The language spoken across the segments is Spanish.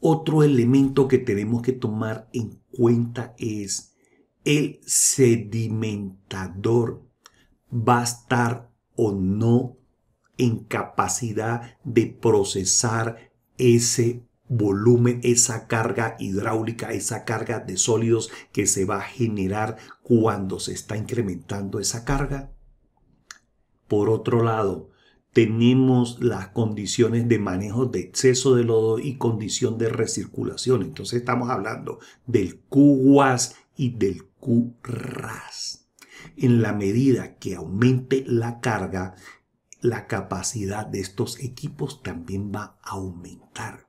Otro elemento que tenemos que tomar en cuenta es el sedimentador va a estar o no en capacidad de procesar ese volumen, esa carga hidráulica, esa carga de sólidos que se va a generar cuando se está incrementando esa carga. Por otro lado, tenemos las condiciones de manejo de exceso de lodo y condición de recirculación. Entonces estamos hablando del QAS y del QRAS. En la medida que aumente la carga, la capacidad de estos equipos también va a aumentar.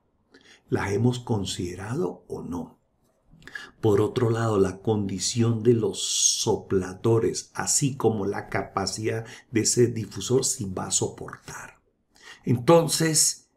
¿Las hemos considerado o no? Por otro lado, la condición de los sopladores, así como la capacidad de ese difusor si va a soportar. Entonces,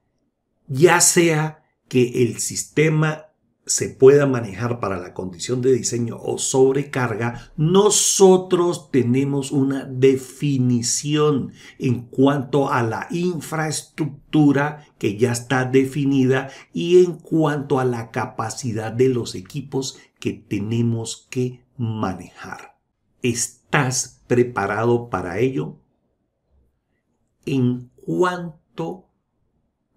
ya sea que el sistema se pueda manejar para la condición de diseño o sobrecarga, nosotros tenemos una definición en cuanto a la infraestructura que ya está definida y en cuanto a la capacidad de los equipos que tenemos que manejar. ¿Estás preparado para ello? En cuanto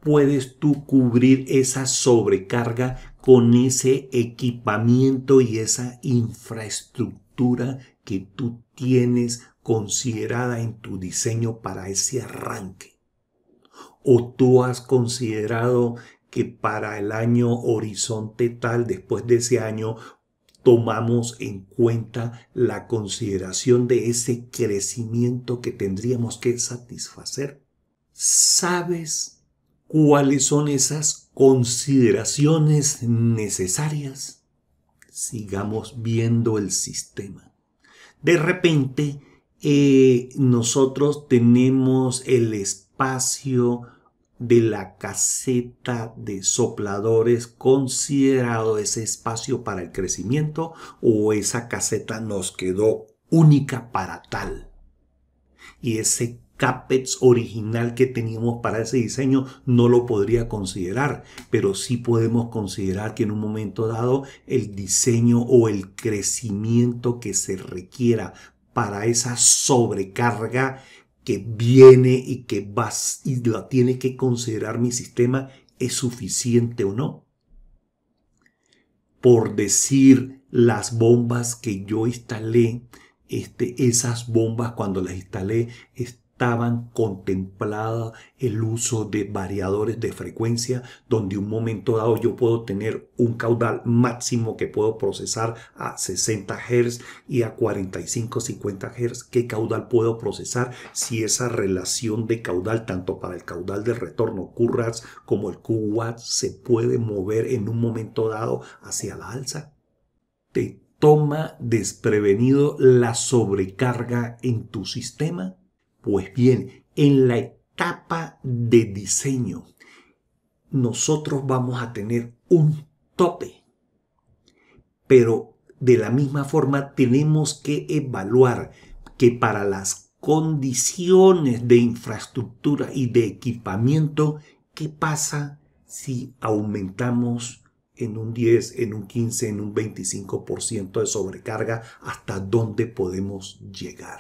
puedes tú cubrir esa sobrecarga con ese equipamiento y esa infraestructura que tú tienes considerada en tu diseño para ese arranque? ¿O tú has considerado que para el año horizonte tal, después de ese año, tomamos en cuenta la consideración de ese crecimiento que tendríamos que satisfacer? ¿Sabes cuáles son esas consideraciones necesarias, sigamos viendo el sistema. De repente, eh, nosotros tenemos el espacio de la caseta de sopladores considerado ese espacio para el crecimiento o esa caseta nos quedó única para tal. Y ese CAPEX original que teníamos para ese diseño no lo podría considerar, pero sí podemos considerar que en un momento dado el diseño o el crecimiento que se requiera para esa sobrecarga que viene y que va y la tiene que considerar mi sistema es suficiente o no. Por decir las bombas que yo instalé, este, esas bombas cuando las instalé, estaban contemplada el uso de variadores de frecuencia, donde un momento dado yo puedo tener un caudal máximo que puedo procesar a 60 Hz y a 45-50 Hz. ¿Qué caudal puedo procesar si esa relación de caudal, tanto para el caudal de retorno QRADS como el QWAT, se puede mover en un momento dado hacia la alza? ¿Te toma desprevenido la sobrecarga en tu sistema? Pues bien, en la etapa de diseño, nosotros vamos a tener un tope, pero de la misma forma tenemos que evaluar que para las condiciones de infraestructura y de equipamiento, ¿qué pasa si aumentamos en un 10, en un 15, en un 25% de sobrecarga? ¿Hasta dónde podemos llegar?